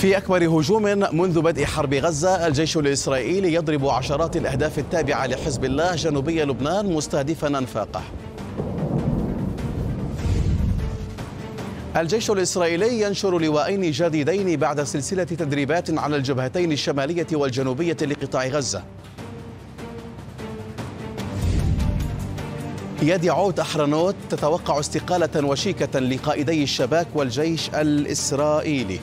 في أكبر هجوم منذ بدء حرب غزة الجيش الإسرائيلي يضرب عشرات الأهداف التابعة لحزب الله جنوبي لبنان مستهدفا أنفاقه الجيش الإسرائيلي ينشر لواءين جديدين بعد سلسلة تدريبات على الجبهتين الشمالية والجنوبية لقطاع غزة يد عود أحرنوت تتوقع استقالة وشيكة لقائدي الشباك والجيش الإسرائيلي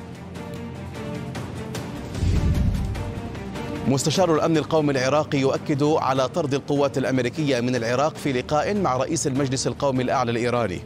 مستشار الامن القومي العراقي يؤكد على طرد القوات الامريكيه من العراق في لقاء مع رئيس المجلس القومي الاعلى الايراني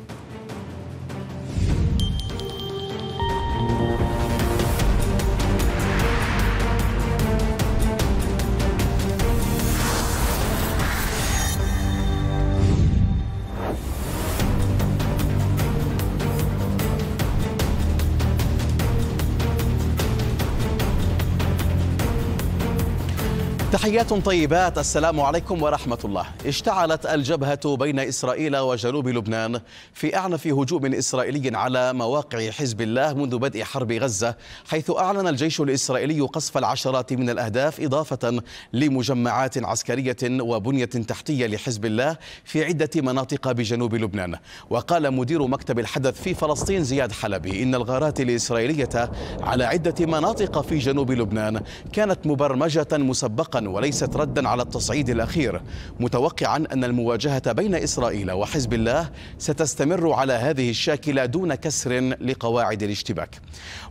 تحيات طيبات السلام عليكم ورحمة الله اشتعلت الجبهة بين إسرائيل وجنوب لبنان في أعنف هجوم إسرائيلي على مواقع حزب الله منذ بدء حرب غزة حيث أعلن الجيش الإسرائيلي قصف العشرات من الأهداف إضافة لمجمعات عسكرية وبنية تحتية لحزب الله في عدة مناطق بجنوب لبنان وقال مدير مكتب الحدث في فلسطين زياد حلبي إن الغارات الإسرائيلية على عدة مناطق في جنوب لبنان كانت مبرمجة مسبقا وليست ردا على التصعيد الاخير متوقعا ان المواجهه بين اسرائيل وحزب الله ستستمر على هذه الشاكله دون كسر لقواعد الاشتباك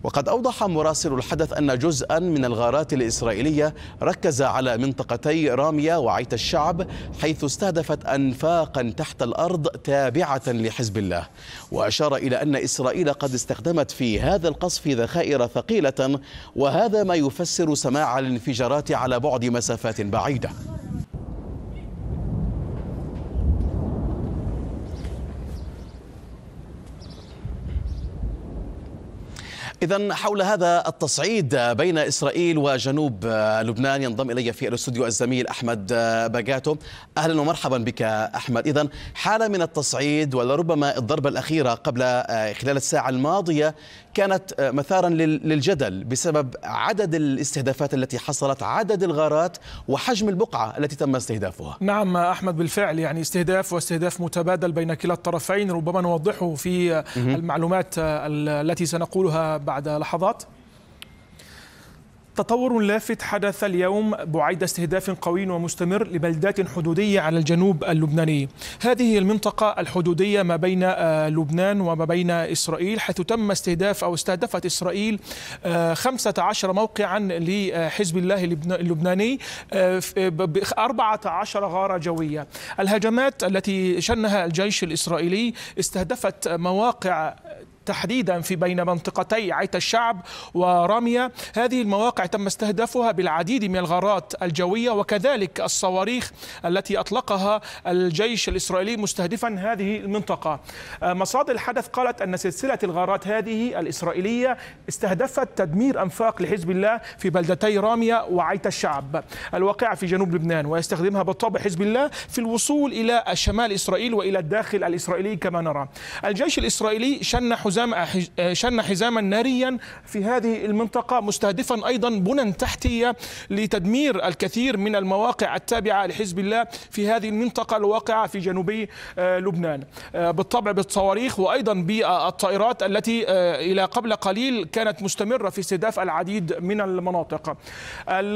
وقد اوضح مراسل الحدث ان جزءا من الغارات الاسرائيليه ركز على منطقتي راميه وعيت الشعب حيث استهدفت انفاقا تحت الارض تابعه لحزب الله واشار الى ان اسرائيل قد استخدمت في هذا القصف ذخائر ثقيله وهذا ما يفسر سماع الانفجارات على بعد مسافات مسافات بعيدة إذا حول هذا التصعيد بين إسرائيل وجنوب لبنان ينضم إلي في الاستوديو الزميل أحمد باجاتو أهلا ومرحبا بك أحمد إذا حالة من التصعيد ولربما الضربة الأخيرة قبل خلال الساعة الماضية كانت آه، مثارا للجدل بسبب عدد الاستهدافات التي حصلت عدد الغارات وحجم البقعة التي تم استهدافها نعم آه، أحمد بالفعل يعني استهداف واستهداف متبادل بين كلا الطرفين ربما نوضحه في آه، المعلومات التي سنقولها بعد لحظات تطور لافت حدث اليوم بعيد استهداف قوي ومستمر لبلدات حدودية على الجنوب اللبناني هذه المنطقة الحدودية ما بين آه، لبنان وما بين إسرائيل حيث تم استهداف أو استهدفت إسرائيل 15 آه، موقعا لحزب الله اللبناني 14 آه، غارة جوية الهجمات التي شنها الجيش الإسرائيلي استهدفت مواقع تحديدا في بين منطقتي عيت الشعب ورامية هذه المواقع تم استهدافها بالعديد من الغارات الجوية وكذلك الصواريخ التي أطلقها الجيش الإسرائيلي مستهدفا هذه المنطقة آه، مصادر الحدث قالت أن سلسلة الغارات هذه الإسرائيلية استهدفت تدمير أنفاق لحزب الله في بلدتي رامية وعيت الشعب الواقعة في جنوب لبنان ويستخدمها بالطبع حزب الله في الوصول إلى شمال إسرائيل وإلى الداخل الإسرائيلي كما نرى الجيش الإسرائيلي شن حزام شن حزاما ناريا في هذه المنطقة مستهدفا أيضا بنى تحتية لتدمير الكثير من المواقع التابعة لحزب الله في هذه المنطقة الواقعة في جنوبي آه، لبنان آه، بالطبع بالصواريخ وأيضا بالطائرات التي آه، إلى قبل قليل كانت مستمرة في استهداف العديد من المناطق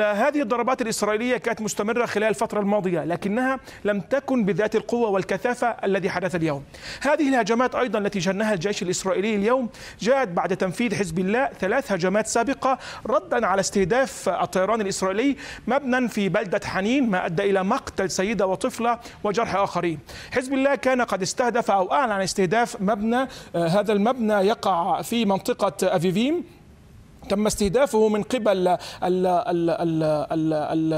هذه الضربات الإسرائيلية كانت مستمرة خلال الفترة الماضية لكنها لم تكن بذات القوة والكثافة الذي حدث اليوم هذه الهجمات أيضا التي شنها الجيش الإسرائيلي إليه اليوم جاءت بعد تنفيذ حزب الله ثلاث هجمات سابقة ردا على استهداف الطيران الإسرائيلي مبنى في بلدة حنين ما أدى إلى مقتل سيدة وطفلة وجرح آخرين حزب الله كان قد استهدف أو أعلن عن استهداف مبنى آه، هذا المبنى يقع في منطقة أفيفيم تم استهدافه من قبل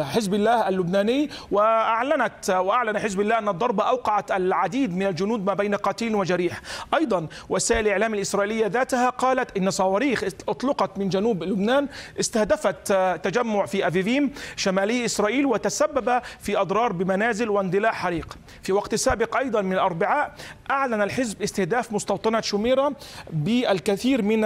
حزب الله اللبناني واعلنت واعلن حزب الله ان الضربه اوقعت العديد من الجنود ما بين قتيل وجريح ايضا وسائل الاعلام الاسرائيليه ذاتها قالت ان صواريخ اطلقت من جنوب لبنان استهدفت تجمع في افيفيم شمالي اسرائيل وتسبب في اضرار بمنازل واندلاع حريق في وقت سابق ايضا من الاربعاء أعلن الحزب استهداف مستوطنة شميرة بالكثير من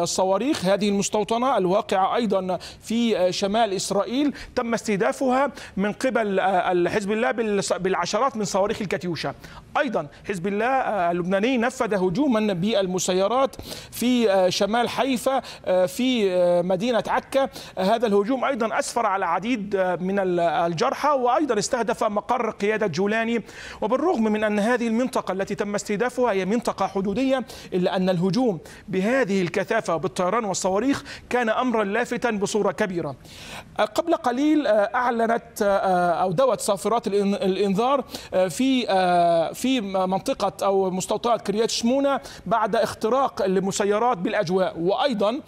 الصواريخ هذه المستوطنة الواقعة أيضا في شمال إسرائيل تم استهدافها من قبل آه، حزب الله بالعشرات من صواريخ الكاتيوشا أيضا حزب الله آه، اللبناني نفذ هجوما بالمسيرات في آه، شمال حيفا في مدينة عكا هذا الهجوم أيضا أسفر على عديد من الجرحى وأيضا استهدف مقر قيادة جولاني وبالرغم من أن هذه المنطقة التي التي تم استهدافها هي منطقة حدودية إلا أن الهجوم بهذه الكثافة بالطيران والصواريخ كان أمرا لافتا بصورة كبيرة قبل قليل آه، أعلنت آه، أو دوت صافرات الإنذار آه، في في منطقة أو مستوطنة كريات شمونة بعد اختراق لمسيرات بالأجواء وأيضا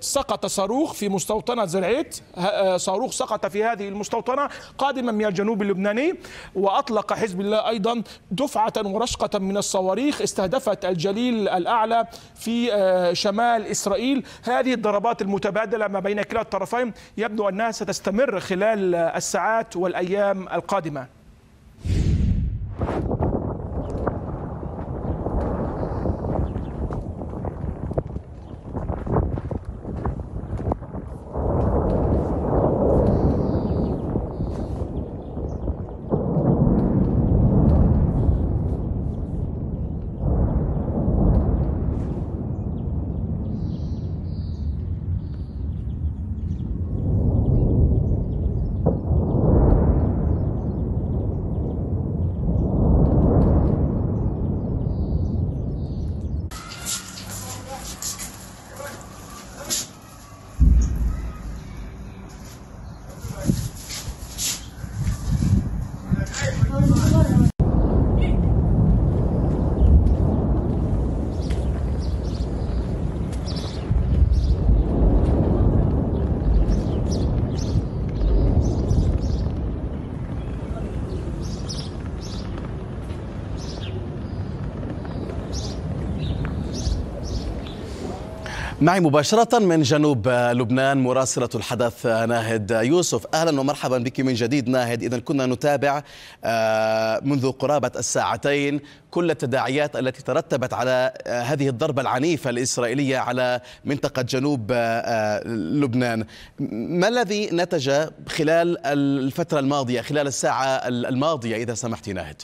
سقط صاروخ في مستوطنة زرعيت صاروخ سقط في هذه المستوطنة قادما من الجنوب اللبناني وأطلق حزب الله أيضا دفعة مرشقة من الصواريخ استهدفت الجليل الأعلى في آه، شمال إسرائيل هذه الضربات المتبادلة ما بين كلا الطرفين يبدو أنها ستستمر خلال الساعات والأيام القادمة معي مباشرة من جنوب لبنان مراسلة الحدث ناهد يوسف أهلا ومرحبا بك من جديد ناهد إذا كنا نتابع آه، منذ قرابة الساعتين كل التداعيات التي ترتبت على آه، هذه الضربة العنيفة الإسرائيلية على منطقة جنوب آه، لبنان ما الذي نتج خلال الفترة الماضية خلال الساعة الماضية إذا سمحت ناهد؟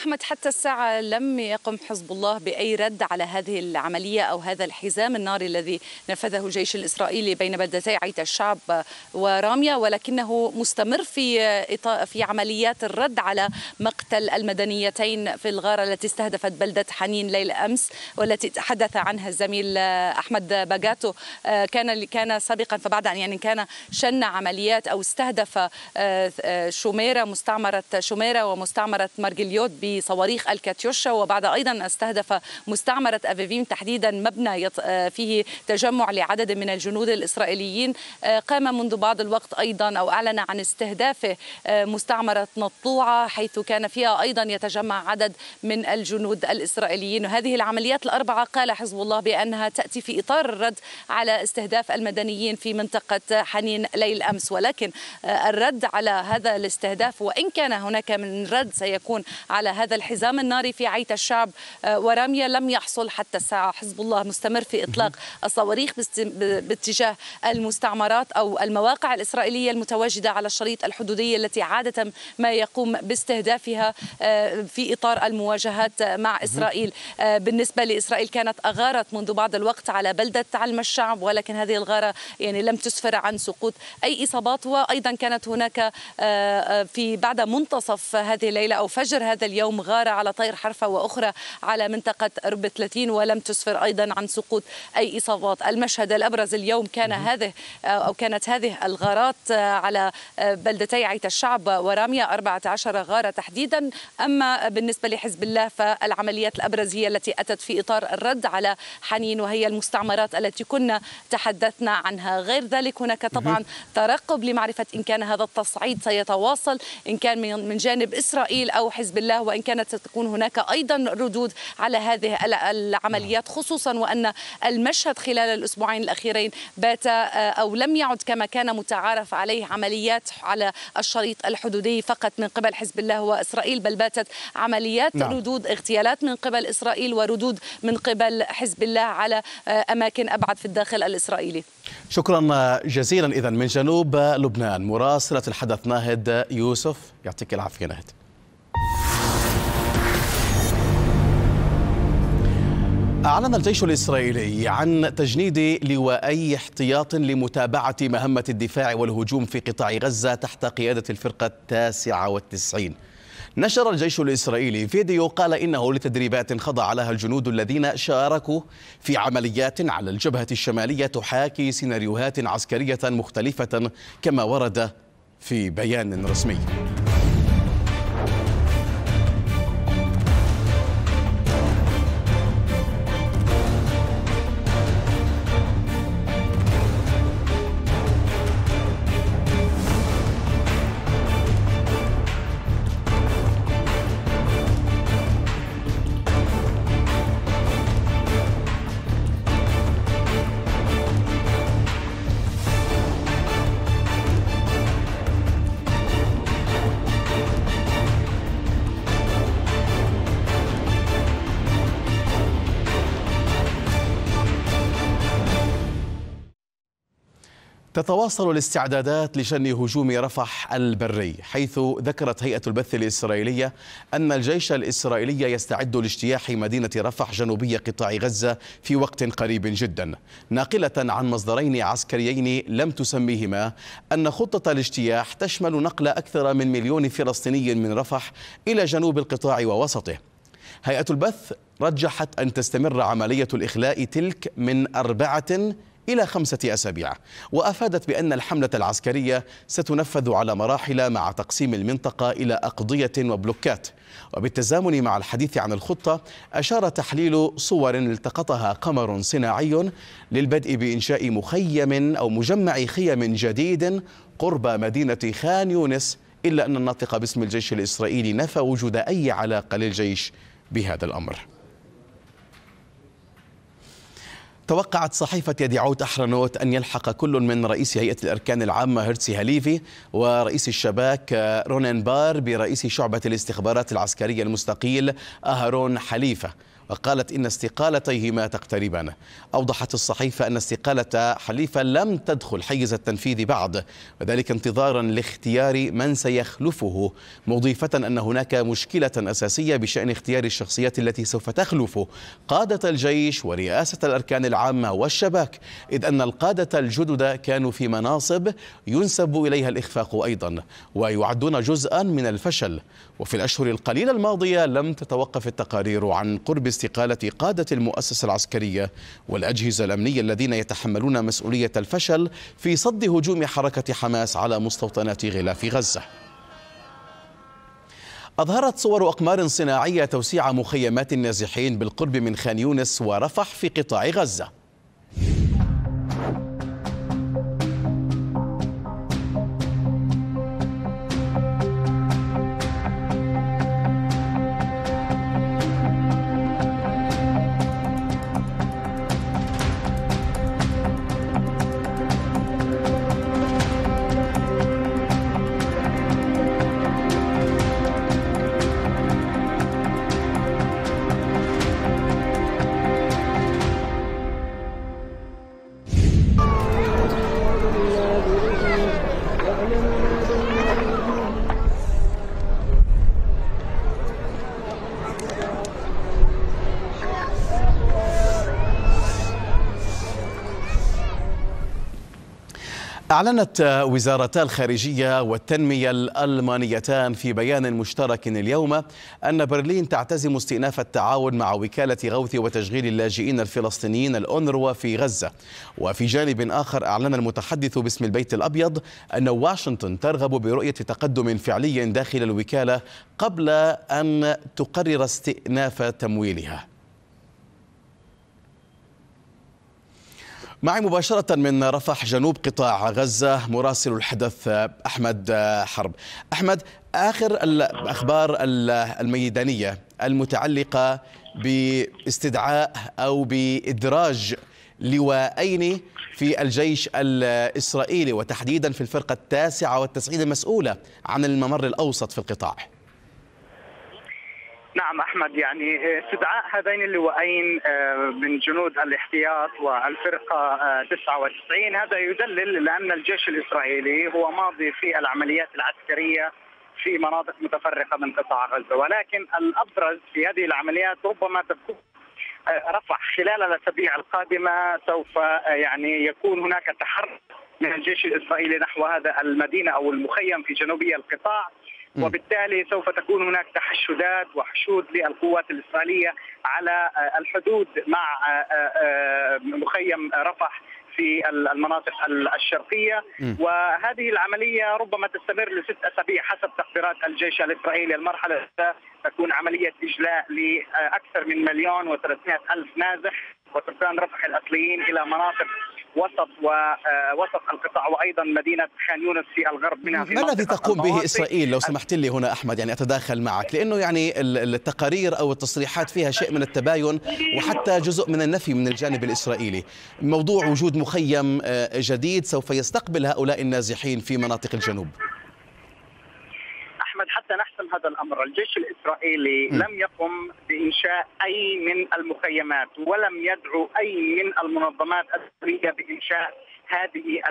أحمد حتى الساعة لم يقم حزب الله بأي رد على هذه العملية أو هذا الحزام الناري الذي نفذه الجيش الإسرائيلي بين بلدتي عيت الشعب ورامية ولكنه مستمر في في عمليات الرد على مقتل المدنيتين في الغارة التي استهدفت بلدة حنين ليلة أمس والتي تحدث عنها الزميل أحمد باجاتو آه، كان كان سابقا فبعد أن يعني كان شن عمليات أو استهدف آه، آه، شوميرا مستعمرة شوميرا ومستعمرة مارجليوت بصواريخ الكاتيوشا وبعد أيضا استهدف مستعمرة أفيفيم تحديدا مبنى آه، فيه تجمع لعدد من الجنود الإسرائيليين آه، قام منذ بعض الوقت أيضا أو أعلن عن استهدافه آه، مستعمرة نطوعة حيث كان فيها أيضا يتجمع عدد من الجنود الإسرائيليين وهذه العمليات الأربعة قال حزب الله بأنها تأتي في إطار الرد على استهداف المدنيين في منطقة حنين ليل أمس ولكن الرد على هذا الاستهداف وإن كان هناك من رد سيكون على هذا الحزام الناري في عيت الشعب آه، ورامية لم يحصل حتى الساعة حزب الله مستمر في إطلاق الصواريخ باتجاه المستعمرات أو المواقع الإسرائيلية المتواجدة على الشريط الحدودي التي عادة ما يقوم باستهدافها آه، في إطار المواجهات مع إسرائيل آه، بالنسبة لإسرائيل كانت أغارت منذ بعض الوقت على بلدة علم الشعب ولكن هذه الغارة يعني لم تسفر عن سقوط أي إصابات وأيضا كانت هناك في بعد منتصف هذه الليلة أو فجر هذا اليوم اليوم غارة على طير حرفة وأخرى على منطقة رب 30 ولم تسفر أيضا عن سقوط أي إصابات المشهد الأبرز اليوم كان هذه آه، أو كانت هذه الغارات آه، على آه، بلدتي عيت الشعب ورامية 14 غارة تحديدا أما بالنسبة لحزب الله فالعمليات الأبرز هي التي أتت في إطار الرد على حنين وهي المستعمرات التي كنا تحدثنا عنها غير ذلك هناك طبعا ترقب لمعرفة إن كان هذا التصعيد سيتواصل إن كان من جانب إسرائيل أو حزب الله وإن كانت ستكون هناك أيضا ردود على هذه العمليات خصوصا وأن المشهد خلال الأسبوعين الأخيرين بات آه، أو لم يعد كما كان متعارف عليه عمليات على الشريط الحدودي فقط من قبل حزب الله وإسرائيل بل باتت عمليات نعم. ردود اغتيالات من قبل إسرائيل وردود من قبل حزب الله على آه، أماكن أبعد في الداخل الإسرائيلي شكرا آه، جزيلا إذا من جنوب لبنان مراسلة الحدث ناهد يوسف يعطيك العافية ناهد أعلن الجيش الإسرائيلي عن تجنيد لوائي احتياط لمتابعة مهمة الدفاع والهجوم في قطاع غزة تحت قيادة الفرقة التاسعة والتسعين نشر الجيش الإسرائيلي فيديو قال إنه لتدريبات خضع لها الجنود الذين شاركوا في عمليات على الجبهة الشمالية تحاكي سيناريوهات عسكرية مختلفة كما ورد في بيان رسمي تتواصل الاستعدادات لشن هجوم رفح البري حيث ذكرت هيئة البث الإسرائيلية أن الجيش الإسرائيلي يستعد لاجتياح مدينة رفح جنوبي قطاع غزة في وقت قريب جدا ناقلة عن مصدرين عسكريين لم تسميهما أن خطة الاجتياح تشمل نقل أكثر من مليون فلسطيني من رفح إلى جنوب القطاع ووسطه هيئة البث رجحت أن تستمر عملية الإخلاء تلك من أربعة إلى خمسة أسابيع وأفادت بأن الحملة العسكرية ستنفذ على مراحل مع تقسيم المنطقة إلى أقضية وبلوكات وبالتزامن مع الحديث عن الخطة أشار تحليل صور التقطها قمر صناعي للبدء بإنشاء مخيم أو مجمع خيم جديد قرب مدينة خان يونس إلا أن الناطق باسم الجيش الإسرائيلي نفى وجود أي علاقة للجيش بهذا الأمر توقعت صحيفة يديعوت أحرنوت أن يلحق كل من رئيس هيئة الأركان العامة هرتسي هليفي ورئيس الشباك رونين بار برئيس شعبة الاستخبارات العسكرية المستقيل أهرون حليفة وقالت إن استقالتيهما تقتربان أوضحت الصحيفة أن استقالة حليفة لم تدخل حيز التنفيذ بعد وذلك انتظارا لاختيار من سيخلفه مضيفة أن هناك مشكلة أساسية بشأن اختيار الشخصيات التي سوف تخلف قادة الجيش ورئاسة الأركان العامة والشباك إذ أن القادة الجدد كانوا في مناصب ينسب إليها الإخفاق أيضا ويعدون جزءا من الفشل وفي الأشهر القليلة الماضية لم تتوقف التقارير عن قرب استقالة قادة المؤسسة العسكرية والأجهزة الأمنية الذين يتحملون مسؤولية الفشل في صد هجوم حركة حماس على مستوطنات غلاف غزة أظهرت صور أقمار صناعية توسيع مخيمات النازحين بالقرب من خان يونس ورفح في قطاع غزة أعلنت وزارتا الخارجية والتنمية الألمانيتان في بيان مشترك اليوم أن برلين تعتزم استئناف التعاون مع وكالة غوث وتشغيل اللاجئين الفلسطينيين الأونروا في غزة وفي جانب آخر أعلن المتحدث باسم البيت الأبيض أن واشنطن ترغب برؤية تقدم فعلي داخل الوكالة قبل أن تقرر استئناف تمويلها معي مباشرة من رفح جنوب قطاع غزة مراسل الحدث أحمد حرب أحمد آخر الأخبار الميدانية المتعلقة باستدعاء أو بإدراج لواءين في الجيش الإسرائيلي وتحديدا في الفرقة التاسعة والتسعين المسؤولة عن الممر الأوسط في القطاع نعم احمد يعني آه، استدعاء هذين اللواءين آه، من جنود الاحتياط والفرقه 99 آه، هذا يدلل لان الجيش الاسرائيلي هو ماضي في العمليات العسكريه في مناطق متفرقه من قطاع غزه ولكن الابرز في هذه العمليات ربما تكون رفح خلال الاسابيع القادمه سوف يعني يكون هناك تحرك من الجيش الاسرائيلي نحو هذا المدينه او المخيم في جنوبي القطاع وبالتالي سوف تكون هناك تحشدات وحشود للقوات الإسرائيلية على آه، الحدود مع آه، آه، مخيم رفح في المناطق الشرقية وهذه العملية ربما تستمر لست أسابيع حسب تقديرات الجيش الإسرائيلي المرحلة تكون عملية إجلاء لأكثر من مليون وثلاثمائة ألف نازح وتركان رفح الأصليين إلى مناطق وسط ووسط آه، القطاع وايضا مدينه خان يونس في الغرب منها في ما الذي تقوم به اسرائيل لو سمحت لي هنا احمد يعني اتداخل معك لانه يعني التقارير او التصريحات فيها شيء من التباين وحتى جزء من النفي من الجانب الاسرائيلي موضوع وجود مخيم آه، جديد سوف يستقبل هؤلاء النازحين في مناطق الجنوب نحسم هذا الامر الجيش الاسرائيلي م. لم يقم بانشاء اي من المخيمات ولم يدعو اي من المنظمات الدوليه بانشاء هذه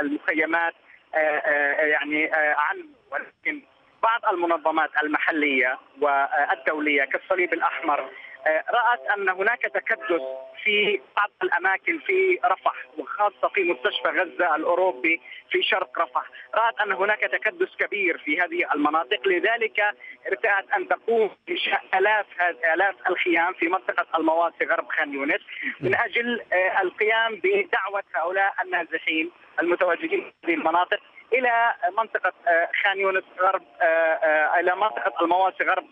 المخيمات آه، آه، آه، يعني عن ولكن بعض المنظمات المحليه والدوليه كالصليب الاحمر آه، رأت أن هناك تكدس في بعض الأماكن في رفح وخاصة في مستشفى غزة الأوروبي في شرق رفح رأت أن هناك تكدس كبير في هذه المناطق لذلك ارتأت أن تقوم إنشاء آلاف آلاف الخيام في منطقة المواسي غرب خان يونس من نعم. أجل آه، القيام بدعوة هؤلاء النازحين المتواجدين في هذه المناطق الى منطقه آه، خان يونس غرب الى منطقه المواسي غرب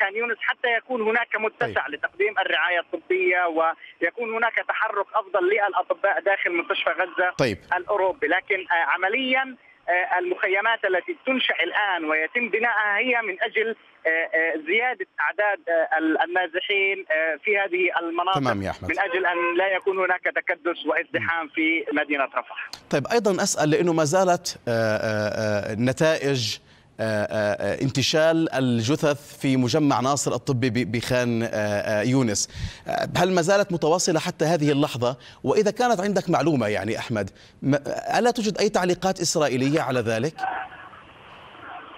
خان يونس حتى يكون هناك متسع طيب. لتقديم الرعايه الطبيه ويكون هناك تحرك افضل للاطباء داخل مستشفى غزه طيب. الاوروبي لكن آه، عمليا آه، المخيمات التي تنشا الان ويتم بنائها هي من اجل آه، زياده اعداد النازحين في هذه المناطق تمام يا أحمد. من اجل ان لا يكون هناك تكدس وازدحام في مدينه رفح. طيب ايضا اسال لانه ما زالت نتائج آه، آه، انتشال الجثث في مجمع ناصر الطبي بخان آه، يونس هل ما زالت متواصلة حتى هذه اللحظة وإذا كانت عندك معلومة يعني أحمد ألا توجد أي تعليقات إسرائيلية على ذلك؟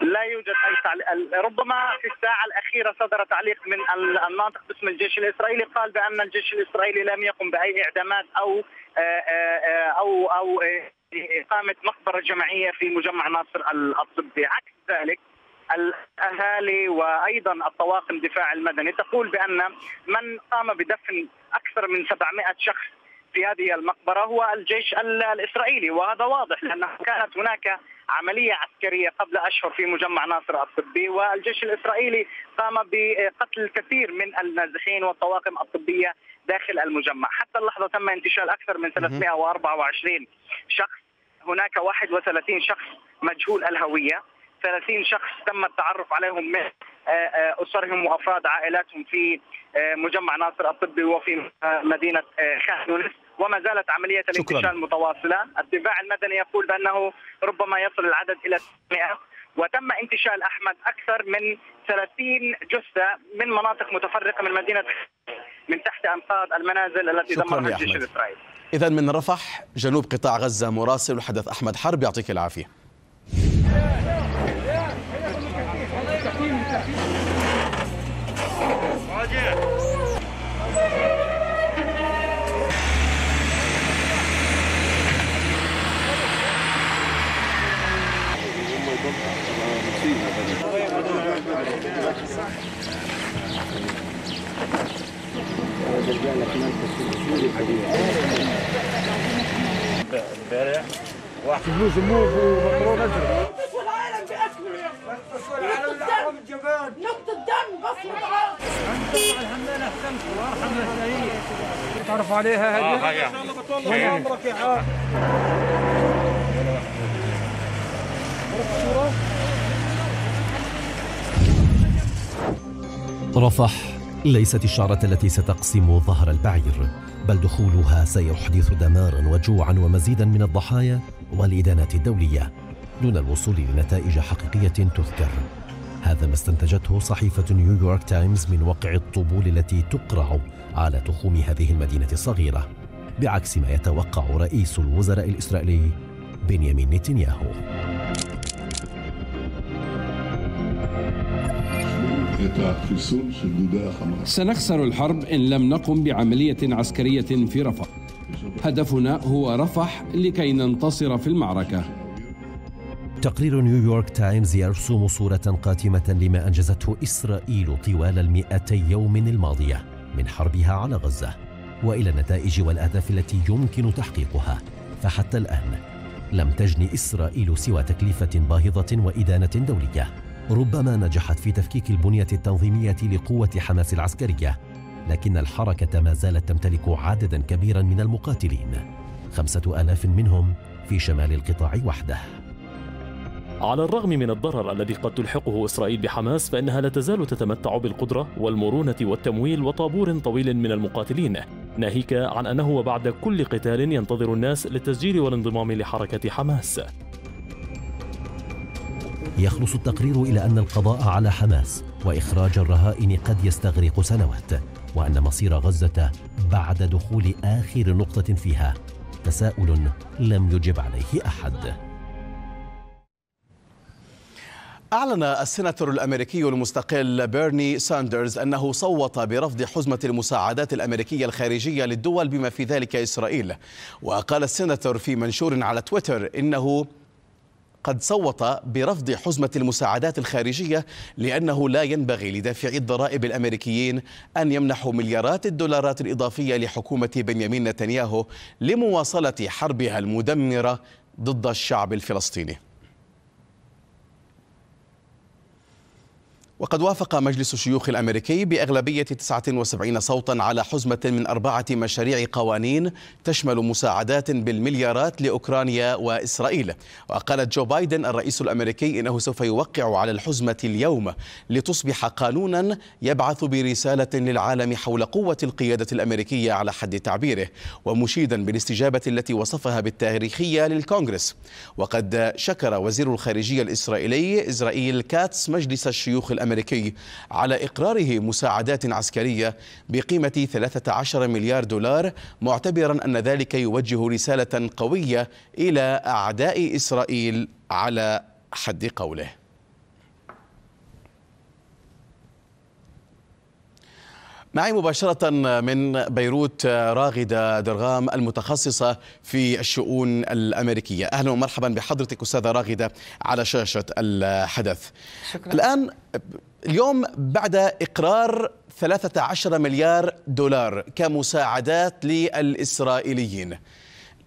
لا يوجد اي تعليق ربما في الساعه الاخيره صدر تعليق من الناطق باسم الجيش الاسرائيلي قال بان الجيش الاسرائيلي لم يقم باي اعدامات او او او لإقامة مقبرة جماعية في مجمع ناصر الطبي عكس ذلك الاهالي وايضا الطواقم الدفاع المدني تقول بان من قام بدفن اكثر من 700 شخص في هذه المقبرة هو الجيش الإسرائيلي وهذا واضح لأنه كانت هناك عملية عسكرية قبل أشهر في مجمع ناصر الطبي والجيش الإسرائيلي قام بقتل الكثير من النازحين والطواقم الطبية داخل المجمع حتى اللحظة تم انتشال أكثر من 324 شخص هناك 31 شخص مجهول الهوية 30 شخص تم التعرف عليهم من آه، آه، اسرهم وافراد عائلاتهم في آه، مجمع ناصر الطبي وفي مدينه خان يونس وما زالت عمليه الانتشال متواصله، الدفاع المدني يقول بانه ربما يصل العدد الى 600 وتم انتشال احمد اكثر من 30 جثه من مناطق متفرقه من مدينه من تحت انقاض المنازل التي دمرها الجيش الاسرائيلي. اذا من رفح جنوب قطاع غزه مراسل وحدث احمد حرب يعطيك العافيه. لك واحد فلوس موف ومكرونه ازرق العالم باكمله يا اخي العالم الجبان نقطه دم بصمه عرض وارحم تعرف عليها هذه ان شاء الله بتولى عمرك يا رفح ليست الشعرة التي ستقسم ظهر البعير بل دخولها سيحدث دمارا وجوعا ومزيدا من الضحايا والإدانات الدولية دون الوصول لنتائج حقيقية تذكر هذا ما استنتجته صحيفة نيويورك تايمز من وقع الطبول التي تقرع على تخوم هذه المدينة الصغيرة بعكس ما يتوقع رئيس الوزراء الإسرائيلي بنيامين نتنياهو سنخسر الحرب إن لم نقم بعملية عسكرية في رفح هدفنا هو رفح لكي ننتصر في المعركة تقرير نيويورك تايمز يرسم صورة قاتمة لما أنجزته إسرائيل طوال المئتي يوم الماضية من حربها على غزة وإلى النتائج والأهداف التي يمكن تحقيقها فحتى الآن لم تجني إسرائيل سوى تكلفة باهظة وإدانة دولية ربما نجحت في تفكيك البنية التنظيمية لقوة حماس العسكرية لكن الحركة ما زالت تمتلك عددا كبيرا من المقاتلين خمسة آلاف منهم في شمال القطاع وحده على الرغم من الضرر الذي قد تلحقه إسرائيل بحماس فإنها لا تزال تتمتع بالقدرة والمرونة والتمويل وطابور طويل من المقاتلين ناهيك عن أنه بعد كل قتال ينتظر الناس للتسجيل والانضمام لحركة حماس يخلص التقرير إلى أن القضاء على حماس وإخراج الرهائن قد يستغرق سنوات وأن مصير غزة بعد دخول آخر نقطة فيها تساؤل لم يجب عليه أحد أعلن السناتور الأمريكي المستقل بيرني ساندرز أنه صوت برفض حزمة المساعدات الأمريكية الخارجية للدول بما في ذلك إسرائيل وقال السناتور في منشور على تويتر إنه قد صوت برفض حزمة المساعدات الخارجية لأنه لا ينبغي لدافعي الضرائب الأمريكيين أن يمنحوا مليارات الدولارات الإضافية لحكومة بنيامين نتنياهو لمواصلة حربها المدمرة ضد الشعب الفلسطيني وقد وافق مجلس الشيوخ الامريكي باغلبيه 79 صوتا على حزمه من اربعه مشاريع قوانين تشمل مساعدات بالمليارات لاوكرانيا واسرائيل، وقال جو بايدن الرئيس الامريكي انه سوف يوقع على الحزمه اليوم لتصبح قانونا يبعث برساله للعالم حول قوه القياده الامريكيه على حد تعبيره، ومشيدا بالاستجابه التي وصفها بالتاريخيه للكونغرس، وقد شكر وزير الخارجيه الاسرائيلي اسرائيل كاتس مجلس الشيوخ الامريكي الأمريكي على إقراره مساعدات عسكرية بقيمة 13 مليار دولار معتبرا أن ذلك يوجه رسالة قوية إلى أعداء إسرائيل على حد قوله معي مباشرة من بيروت آه، راغدة درغام المتخصصة في الشؤون الأمريكية أهلا ومرحبا بحضرتك أستاذة راغدة على شاشة الحدث شكرا. الآن اليوم بعد إقرار 13 مليار دولار كمساعدات للإسرائيليين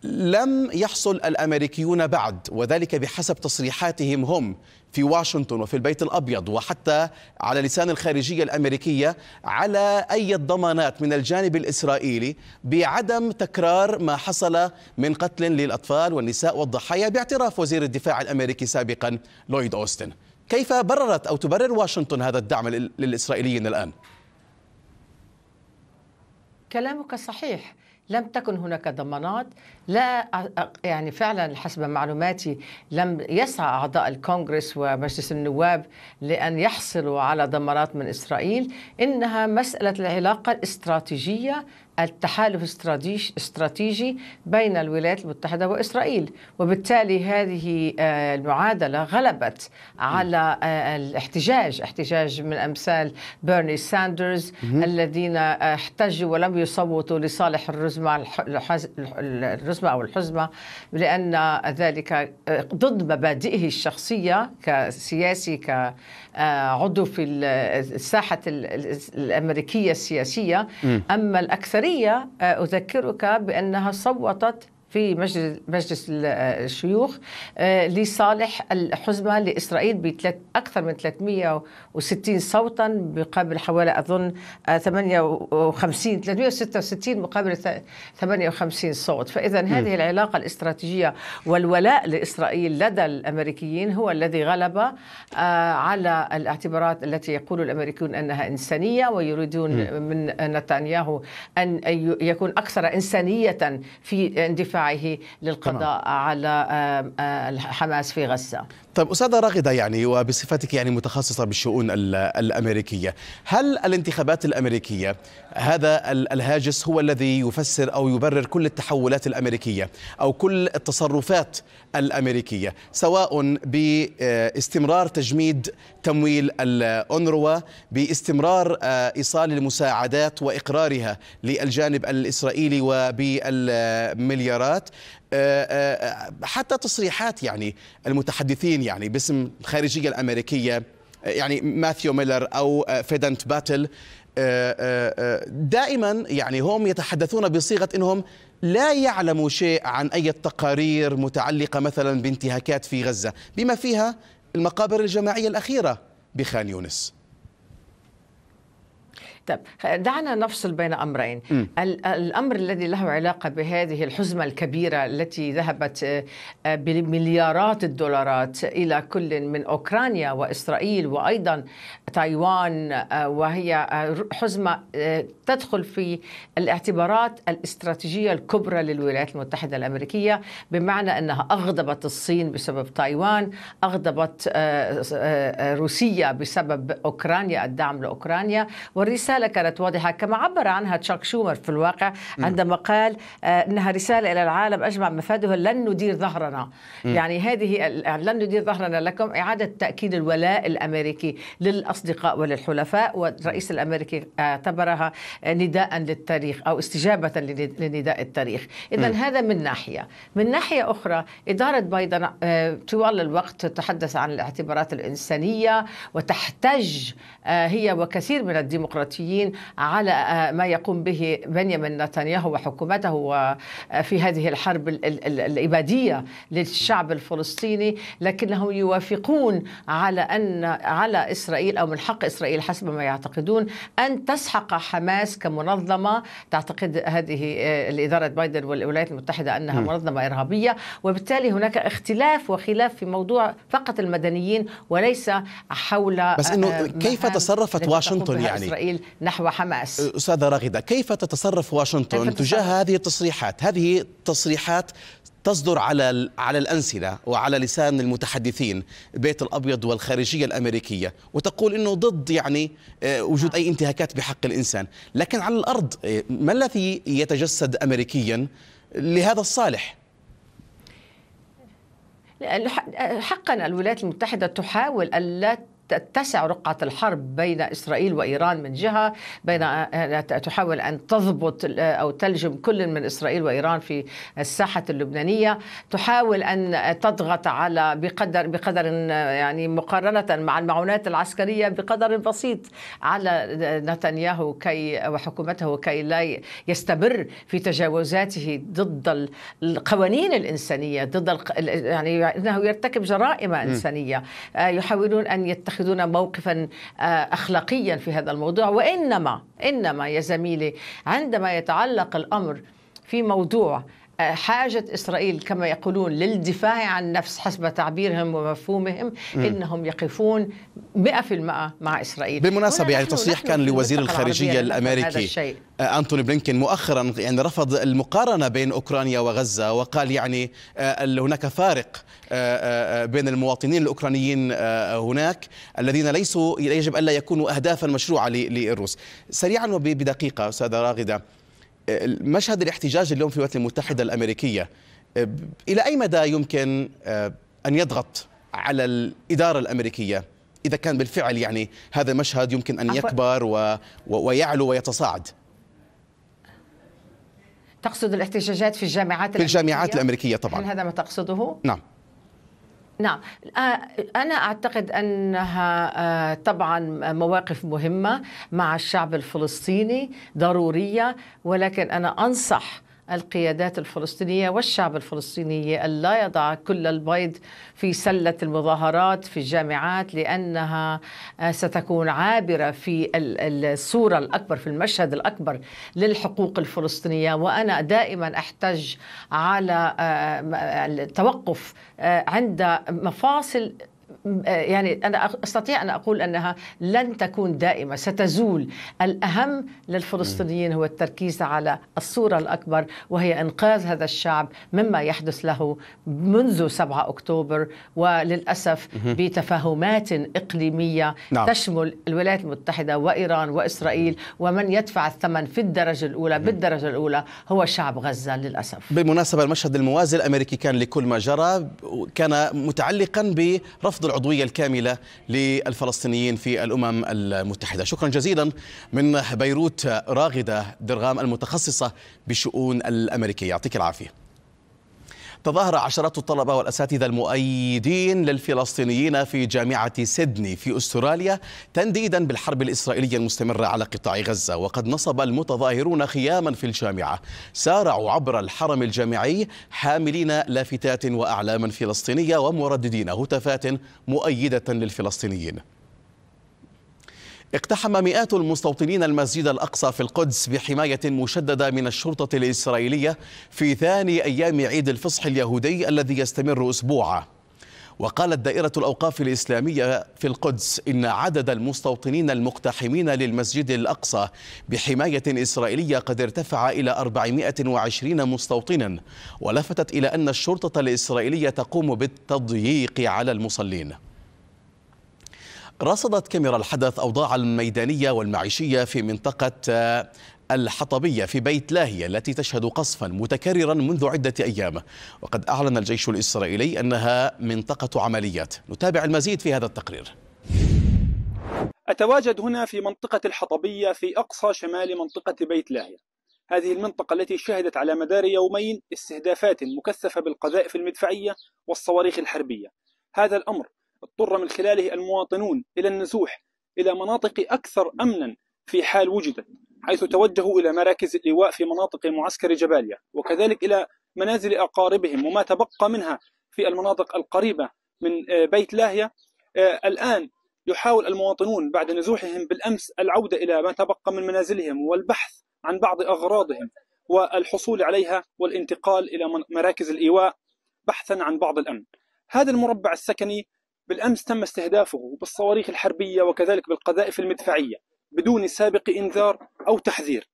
لم يحصل الامريكيون بعد وذلك بحسب تصريحاتهم هم في واشنطن وفي البيت الابيض وحتى على لسان الخارجيه الامريكيه على اي ضمانات من الجانب الاسرائيلي بعدم تكرار ما حصل من قتل للاطفال والنساء والضحايا باعتراف وزير الدفاع الامريكي سابقا لويد اوستن. كيف بررت او تبرر واشنطن هذا الدعم للاسرائيليين الان؟ كلامك صحيح لم تكن هناك ضمانات لا يعني فعلا حسب معلوماتي لم يسعى اعضاء الكونغرس ومجلس النواب لان يحصلوا على ضمانات من اسرائيل انها مساله العلاقه الاستراتيجيه التحالف استراتيجي بين الولايات المتحدة وإسرائيل وبالتالي هذه آه، المعادلة غلبت على آه، الاحتجاج احتجاج من أمثال بيرني ساندرز الذين آه، احتجوا ولم يصوتوا لصالح الرزمة الرزمة أو الحزمة لأن ذلك ضد مبادئه الشخصية كسياسي كعضو في الساحة الأمريكية السياسية أما الأكثر الأكثرية آه، أذكرك بأنها صوتت في مجلس مجلس الشيوخ آه، لصالح الحزمه لاسرائيل باكثر من 360 صوتا مقابل حوالي اظن 58 آه، 366 مقابل 58 صوت فاذا هذه العلاقه الاستراتيجيه والولاء لاسرائيل لدى الامريكيين هو الذي غلب آه، على الاعتبارات التي يقول الامريكيون انها انسانيه ويريدون من نتنياهو ان يكون اكثر انسانيه في اندفاع اتباعه للقضاء على آه، آه، حماس في غزة طيب أستاذة راغدة يعني وبصفتك يعني متخصصة بالشؤون الأمريكية هل الانتخابات الأمريكية هذا الهاجس هو الذي يفسر أو يبرر كل التحولات الأمريكية أو كل التصرفات الأمريكية سواء باستمرار تجميد تمويل الأونروا باستمرار آه، إيصال المساعدات وإقرارها للجانب الإسرائيلي وبالمليارات آه، آه، حتى تصريحات يعني المتحدثين يعني باسم الخارجيه الامريكيه آه، يعني ماثيو ميلر او فيدنت باتل دائما يعني هم يتحدثون بصيغه انهم لا يعلموا شيء عن اي تقارير متعلقه مثلا بانتهاكات في غزه بما فيها المقابر الجماعيه الاخيره بخان يونس طيب دعنا نفصل بين امرين الامر الذي له علاقه بهذه الحزمه الكبيره التي ذهبت آه، بمليارات الدولارات الى كل من اوكرانيا واسرائيل وايضا تايوان آه، وهي آه، حزمه تدخل في الاعتبارات الاستراتيجيه الكبرى للولايات المتحده الامريكيه بمعنى انها اغضبت الصين بسبب تايوان اغضبت روسيا بسبب اوكرانيا الدعم لاوكرانيا والرساله رسالة كانت واضحة كما عبر عنها تشاك شومر في الواقع عندما قال آه، أنها رسالة إلى العالم أجمع مفاده لن ندير ظهرنا يعني هذه يعني لن ندير ظهرنا لكم إعادة تأكيد الولاء الأمريكي للأصدقاء وللحلفاء والرئيس الأمريكي اعتبرها نداء للتاريخ أو استجابة لنداء التاريخ إذا هذا من ناحية من ناحية أخرى إدارة بايدن آه، طوال الوقت تتحدث عن الاعتبارات الإنسانية وتحتج آه، هي وكثير من الديمقراطيين الحوثيين على آه، ما يقوم به بنيامين نتنياهو وحكومته آه، في هذه الحرب الإبادية للشعب الفلسطيني لكنهم يوافقون على أن على إسرائيل أو من حق إسرائيل حسب ما يعتقدون أن تسحق حماس كمنظمة تعتقد هذه آه، الإدارة بايدن والولايات المتحدة أنها م. منظمة إرهابية وبالتالي هناك اختلاف وخلاف في موضوع فقط المدنيين وليس حول بس انه كيف تصرفت واشنطن يعني إسرائيل نحو حماس أستاذة راغدة كيف تتصرف واشنطن كيف تجاه هذه التصريحات هذه تصريحات تصدر على على الانسنه وعلى لسان المتحدثين البيت الابيض والخارجيه الامريكيه وتقول انه ضد يعني آه، وجود اي انتهاكات بحق الانسان، لكن على الارض آه، ما الذي يتجسد امريكيا لهذا الصالح؟ حقا الولايات المتحده تحاول الا تتسع رقعة الحرب بين إسرائيل وإيران من جهة بين تحاول أن تضبط أو تلجم كل من إسرائيل وإيران في الساحة اللبنانية تحاول أن تضغط على بقدر بقدر يعني مقارنة مع المعونات العسكرية بقدر بسيط على نتنياهو كي وحكومته كي لا يستمر في تجاوزاته ضد القوانين الإنسانية ضد يعني أنه يرتكب جرائم إنسانية آه، يحاولون أن يتخذوا يتخذون موقفا آه، اخلاقيا في هذا الموضوع وانما انما يا زميلي عندما يتعلق الامر في موضوع حاجة إسرائيل كما يقولون للدفاع عن النفس حسب تعبيرهم ومفهومهم م. إنهم يقفون 100% مع إسرائيل بالمناسبة يعني تصريح كان لوزير الخارجية الأمريكي آه، أنتوني بلينكين مؤخرا يعني رفض المقارنة بين أوكرانيا وغزة وقال يعني آه، هناك فارق آه، بين المواطنين الأوكرانيين هناك الذين ليسوا يجب ألا يكونوا أهدافا مشروعة للروس سريعا وبدقيقة أستاذة راغدة مشهد الاحتجاج اليوم في الولايات المتحدة الأمريكية إلى أي مدى يمكن آه، أن يضغط على الإدارة الأمريكية إذا كان بالفعل يعني هذا المشهد يمكن أن يكبر و... ويعلو ويتصاعد تقصد الاحتجاجات في الجامعات في الجامعات الأمريكية, الأمريكية طبعا هل هذا ما تقصده؟ نعم نعم آه، أنا أعتقد أنها آه، طبعا مواقف مهمة مع الشعب الفلسطيني ضرورية ولكن أنا أنصح القيادات الفلسطينية والشعب الفلسطيني ألا يضع كل البيض في سلة المظاهرات في الجامعات لأنها آه، ستكون عابرة في الصورة الأكبر في المشهد الأكبر للحقوق الفلسطينية وأنا دائما أحتج على آه، آه، التوقف عند مفاصل يعني أنا أستطيع أن أقول أنها لن تكون دائمة ستزول الأهم للفلسطينيين هو التركيز على الصورة الأكبر وهي إنقاذ هذا الشعب مما يحدث له منذ 7 أكتوبر وللأسف بتفاهمات إقليمية نعم. تشمل الولايات المتحدة وإيران وإسرائيل ومن يدفع الثمن في الدرجة الأولى بالدرجة الأولى هو شعب غزة للأسف بالمناسبة المشهد الموازي الأمريكي كان لكل ما جرى كان متعلقا برفض العضوية الكاملة للفلسطينيين في الأمم المتحدة شكرا جزيلا من بيروت راغدة درغام المتخصصة بالشؤون الأمريكية يعطيك العافية تظاهر عشرات الطلبة والأساتذة المؤيدين للفلسطينيين في جامعة سيدني في أستراليا تنديدا بالحرب الإسرائيلية المستمرة على قطاع غزة وقد نصب المتظاهرون خياما في الجامعة سارعوا عبر الحرم الجامعي حاملين لافتات وأعلاما فلسطينية ومرددين هتافات مؤيدة للفلسطينيين اقتحم مئات المستوطنين المسجد الأقصى في القدس بحماية مشددة من الشرطة الإسرائيلية في ثاني أيام عيد الفصح اليهودي الذي يستمر أسبوعا وقالت دائرة الأوقاف الإسلامية في القدس إن عدد المستوطنين المقتحمين للمسجد الأقصى بحماية إسرائيلية قد ارتفع إلى 420 مستوطنا ولفتت إلى أن الشرطة الإسرائيلية تقوم بالتضييق على المصلين رصدت كاميرا الحدث أوضاع الميدانية والمعيشية في منطقة آه، الحطبية في بيت لاهية التي تشهد قصفا متكررا منذ عدة أيام وقد أعلن الجيش الإسرائيلي أنها منطقة عمليات نتابع المزيد في هذا التقرير أتواجد هنا في منطقة الحطبية في أقصى شمال منطقة بيت لاهية هذه المنطقة التي شهدت على مدار يومين استهدافات مكثفة بالقذائف المدفعية والصواريخ الحربية هذا الأمر اضطر من خلاله المواطنون إلى النزوح إلى مناطق أكثر أمنا في حال وجدت حيث توجهوا إلى مراكز اللواء في مناطق معسكر جباليا وكذلك إلى منازل أقاربهم وما تبقى منها في المناطق القريبة من آه، بيت لاهية آه، الآن يحاول المواطنون بعد نزوحهم بالأمس العودة إلى ما تبقى من منازلهم والبحث عن بعض أغراضهم والحصول عليها والانتقال إلى مراكز الإيواء بحثا عن بعض الأمن هذا المربع السكني بالأمس تم استهدافه بالصواريخ الحربية وكذلك بالقذائف المدفعية بدون سابق إنذار أو تحذير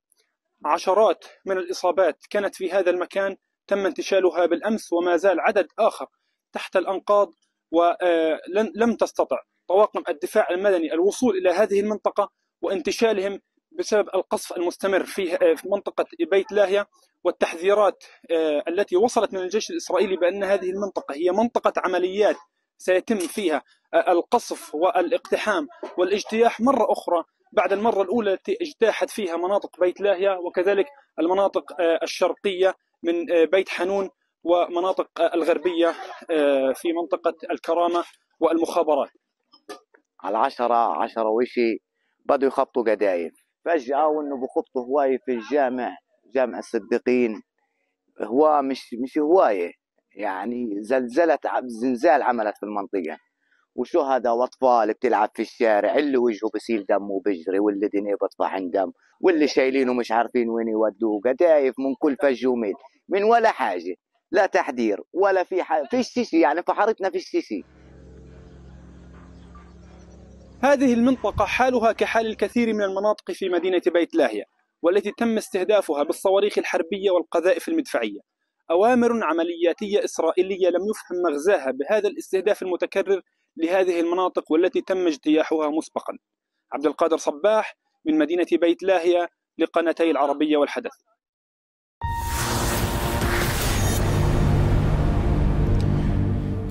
عشرات من الإصابات كانت في هذا المكان تم انتشالها بالأمس وما زال عدد آخر تحت الأنقاض ولم آه، تستطع طواقم الدفاع المدني الوصول إلى هذه المنطقة وانتشالهم بسبب القصف المستمر آه، في منطقة بيت لاهيا والتحذيرات آه، التي وصلت من الجيش الإسرائيلي بأن هذه المنطقة هي منطقة عمليات سيتم فيها آه، القصف والاقتحام والاجتياح مرة أخرى بعد المرة الأولى التي اجتاحت فيها مناطق بيت لاهيا وكذلك المناطق آه، الشرقية من آه، بيت حنون ومناطق الغربية في منطقة الكرامة والمخابرات على عشرة عشرة وشي بدوا يخبطوا قدايف فجأة وانه بخبطوا هواية في الجامع جامع الصديقين هو مش مش هواية يعني زلزلة زلزال عملت في المنطقة وشهداء واطفال بتلعب في الشارع اللي وجهه بسيل دمه بجري واللي دنيه بطفى دم واللي شايلينه مش عارفين وين يودوه قدايف من كل فج وميل من ولا حاجه لا تحذير ولا في ح... فيش شيء يعني فحرتنا فيش شيء هذه المنطقة حالها كحال الكثير من المناطق في مدينة بيت لاهية والتي تم استهدافها بالصواريخ الحربية والقذائف المدفعية أوامر عملياتية إسرائيلية لم يفهم مغزاها بهذا الاستهداف المتكرر لهذه المناطق والتي تم اجتياحها مسبقا عبد القادر صباح من مدينة بيت لاهية لقناتي العربية والحدث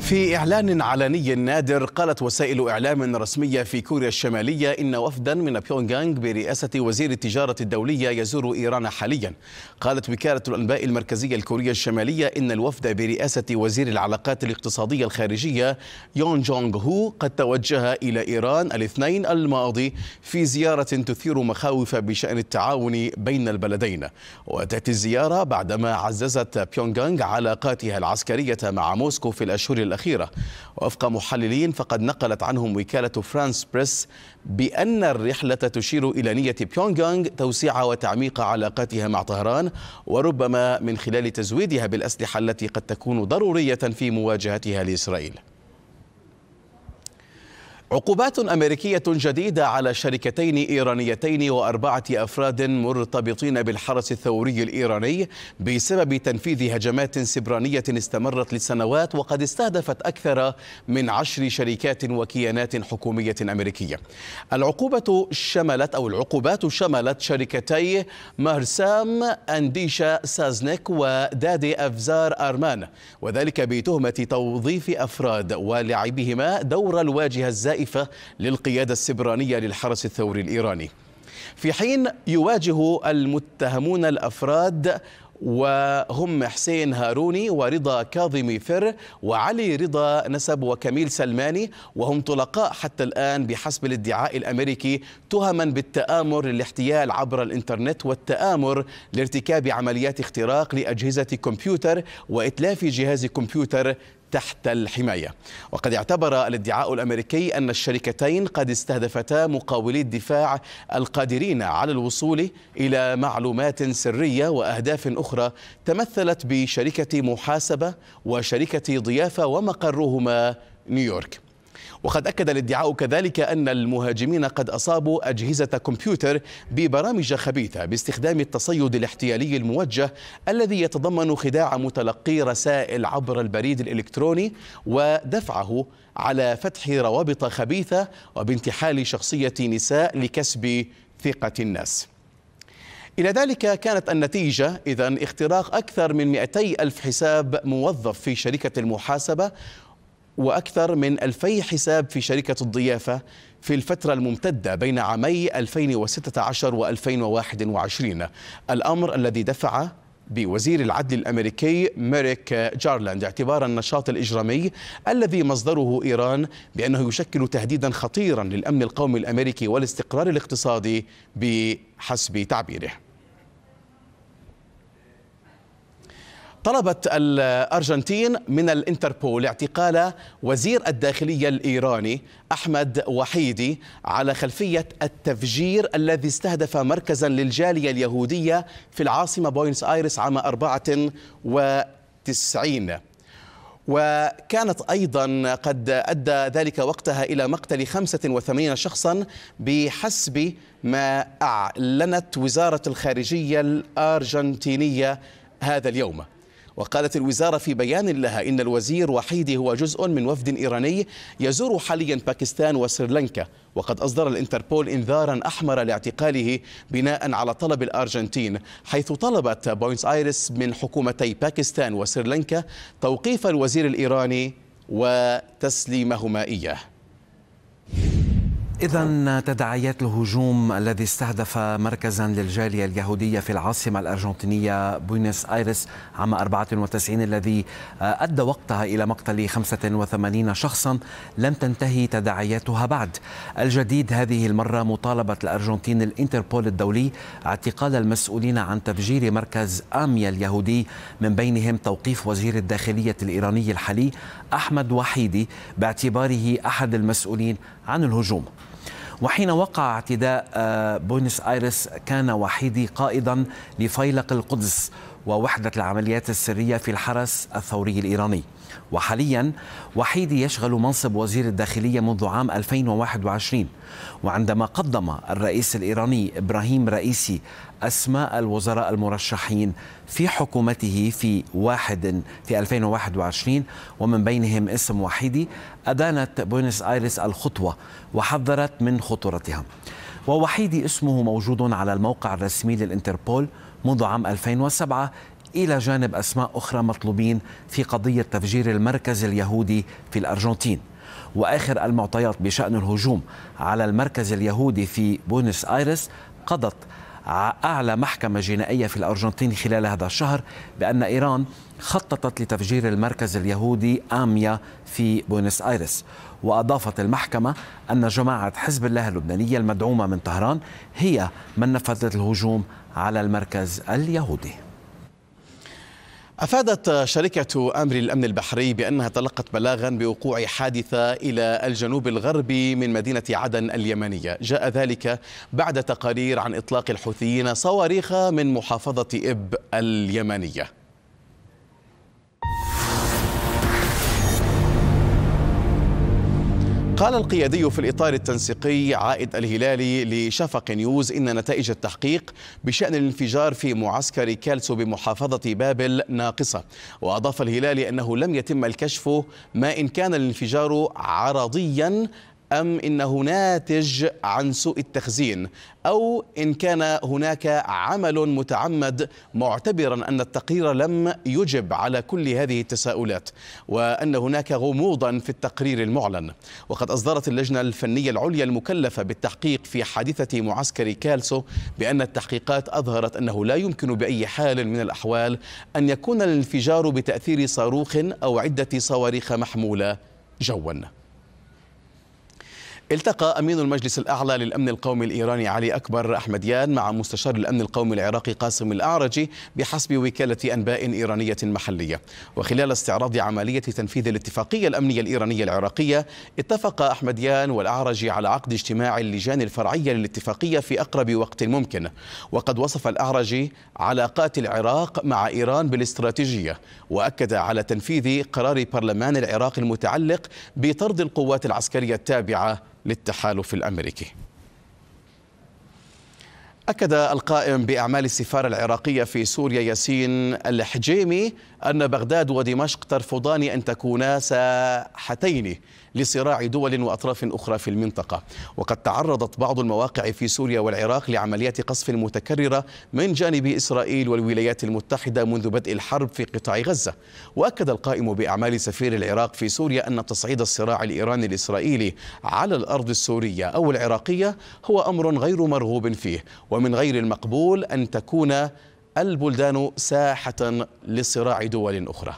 في إعلان علني نادر قالت وسائل إعلام رسمية في كوريا الشمالية إن وفدا من بيونغانغ برئاسة وزير التجارة الدولية يزور إيران حاليا قالت وكالة الأنباء المركزية الكورية الشمالية إن الوفد برئاسة وزير العلاقات الاقتصادية الخارجية يون جونغ هو قد توجه إلى إيران الاثنين الماضي في زيارة تثير مخاوف بشأن التعاون بين البلدين وتأتي الزيارة بعدما عززت بيونغانغ علاقاتها العسكرية مع موسكو في الأشهر الأخيرة الأخيرة وفق محللين فقد نقلت عنهم وكالة فرانس بريس بأن الرحلة تشير إلى نية بيونغيانغ توسيع وتعميق علاقاتها مع طهران وربما من خلال تزويدها بالأسلحة التي قد تكون ضرورية في مواجهتها لإسرائيل عقوبات أمريكية جديدة على شركتين إيرانيتين وأربعة أفراد مرتبطين بالحرس الثوري الإيراني بسبب تنفيذ هجمات سبرانية استمرت لسنوات وقد استهدفت أكثر من عشر شركات وكيانات حكومية أمريكية العقوبة شملت أو العقوبات شملت شركتي مهرسام أنديشا سازنيك ودادي أفزار أرمان وذلك بتهمة توظيف أفراد ولعبهما دور الواجهة الزائدة الخائفة للقيادة السبرانية للحرس الثوري الإيراني في حين يواجه المتهمون الأفراد وهم حسين هاروني ورضا كاظمي فر وعلي رضا نسب وكميل سلماني وهم طلقاء حتى الآن بحسب الادعاء الأمريكي تهما بالتآمر للاحتيال عبر الإنترنت والتآمر لارتكاب عمليات اختراق لأجهزة كمبيوتر وإتلاف جهاز كمبيوتر تحت الحماية وقد اعتبر الادعاء الأمريكي أن الشركتين قد استهدفتا مقاولي الدفاع القادرين على الوصول إلى معلومات سرية وأهداف أخرى تمثلت بشركة محاسبة وشركة ضيافة ومقرهما نيويورك وقد أكد الادعاء كذلك أن المهاجمين قد أصابوا أجهزة كمبيوتر ببرامج خبيثة باستخدام التصيد الاحتيالي الموجه الذي يتضمن خداع متلقي رسائل عبر البريد الإلكتروني ودفعه على فتح روابط خبيثة وبانتحال شخصية نساء لكسب ثقة الناس إلى ذلك كانت النتيجة إذا اختراق أكثر من 200 ألف حساب موظف في شركة المحاسبة وأكثر من ألفي حساب في شركة الضيافة في الفترة الممتدة بين عامي 2016 و 2021 الأمر الذي دفع بوزير العدل الامريكي ميريك جارلاند اعتبار النشاط الاجرامي الذي مصدره ايران بانه يشكل تهديدا خطيرا للامن القومي الامريكي والاستقرار الاقتصادي بحسب تعبيره طلبت الأرجنتين من الإنتربول اعتقال وزير الداخلية الإيراني أحمد وحيدي على خلفية التفجير الذي استهدف مركزا للجالية اليهودية في العاصمة بوينس آيرس عام 94 وكانت أيضا قد أدى ذلك وقتها إلى مقتل 85 شخصا بحسب ما أعلنت وزارة الخارجية الأرجنتينية هذا اليوم وقالت الوزارة في بيان لها إن الوزير وحيدي هو جزء من وفد إيراني يزور حاليا باكستان وسريلانكا وقد أصدر الإنتربول إنذارا أحمر لاعتقاله بناء على طلب الأرجنتين حيث طلبت بوينس آيرس من حكومتي باكستان وسريلانكا توقيف الوزير الإيراني وتسليمهما إياه إذا تداعيات الهجوم الذي استهدف مركزا للجالية اليهودية في العاصمة الأرجنتينية بوينس آيرس عام 94 الذي آه، أدى وقتها إلى مقتل 85 شخصا لم تنتهي تداعياتها بعد الجديد هذه المرة مطالبة الأرجنتين الإنتربول الدولي اعتقال المسؤولين عن تفجير مركز آميا اليهودي من بينهم توقيف وزير الداخلية الإيراني الحالي أحمد وحيدي باعتباره أحد المسؤولين عن الهجوم وحين وقع اعتداء آه، بوينس آيرس كان وحيدي قائدا لفيلق القدس ووحدة العمليات السرية في الحرس الثوري الإيراني وحاليا وحيدي يشغل منصب وزير الداخلية منذ عام 2021 وعندما قدم الرئيس الإيراني إبراهيم رئيسي أسماء الوزراء المرشحين في حكومته في واحد في 2021 ومن بينهم اسم وحيدي أدانت بوينس آيرس الخطوة وحذرت من خطورتها ووحيدي اسمه موجود على الموقع الرسمي للإنتربول منذ عام 2007 إلى جانب أسماء أخرى مطلوبين في قضية تفجير المركز اليهودي في الأرجنتين وآخر المعطيات بشأن الهجوم على المركز اليهودي في بونس آيرس قضت أعلى محكمة جنائية في الأرجنتين خلال هذا الشهر بأن إيران خططت لتفجير المركز اليهودي آميا في بونس آيرس وأضافت المحكمة أن جماعة حزب الله اللبنانية المدعومة من طهران هي من نفذت الهجوم على المركز اليهودي أفادت شركة أمر الأمن البحري بأنها تلقت بلاغا بوقوع حادثة إلى الجنوب الغربي من مدينة عدن اليمنية جاء ذلك بعد تقارير عن إطلاق الحوثيين صواريخ من محافظة إب اليمنية قال القيادي في الإطار التنسيقي عائد الهلالي لشفق نيوز إن نتائج التحقيق بشأن الانفجار في معسكر كالسو بمحافظة بابل ناقصة وأضاف الهلالي أنه لم يتم الكشف ما إن كان الانفجار عرضيا أم إنه ناتج عن سوء التخزين أو إن كان هناك عمل متعمد معتبرا أن التقرير لم يجب على كل هذه التساؤلات وأن هناك غموضا في التقرير المعلن وقد أصدرت اللجنة الفنية العليا المكلفة بالتحقيق في حادثة معسكر كالسو بأن التحقيقات أظهرت أنه لا يمكن بأي حال من الأحوال أن يكون الانفجار بتأثير صاروخ أو عدة صواريخ محمولة جواً التقى أمين المجلس الأعلى للأمن القومي الإيراني علي أكبر أحمديان مع مستشار الأمن القومي العراقي قاسم الأعرجي بحسب وكالة أنباء إيرانية محلية وخلال استعراض عملية تنفيذ الاتفاقية الأمنية الإيرانية العراقية اتفق أحمديان والأعرجي على عقد اجتماع اللجان الفرعية للاتفاقية في أقرب وقت ممكن وقد وصف الأعرجي علاقات العراق مع إيران بالاستراتيجية وأكد على تنفيذ قرار برلمان العراق المتعلق بطرد القوات العسكرية التابعة للتحالف الامريكي. أكد القائم بأعمال السفارة العراقية في سوريا ياسين الحجيمي أن بغداد ودمشق ترفضان أن تكونا ساحتين لصراع دول وأطراف أخرى في المنطقة وقد تعرضت بعض المواقع في سوريا والعراق لعمليات قصف متكررة من جانب إسرائيل والولايات المتحدة منذ بدء الحرب في قطاع غزة وأكد القائم بأعمال سفير العراق في سوريا أن تصعيد الصراع الإيراني الإسرائيلي على الأرض السورية أو العراقية هو أمر غير مرغوب فيه ومن غير المقبول أن تكون البلدان ساحة لصراع دول أخرى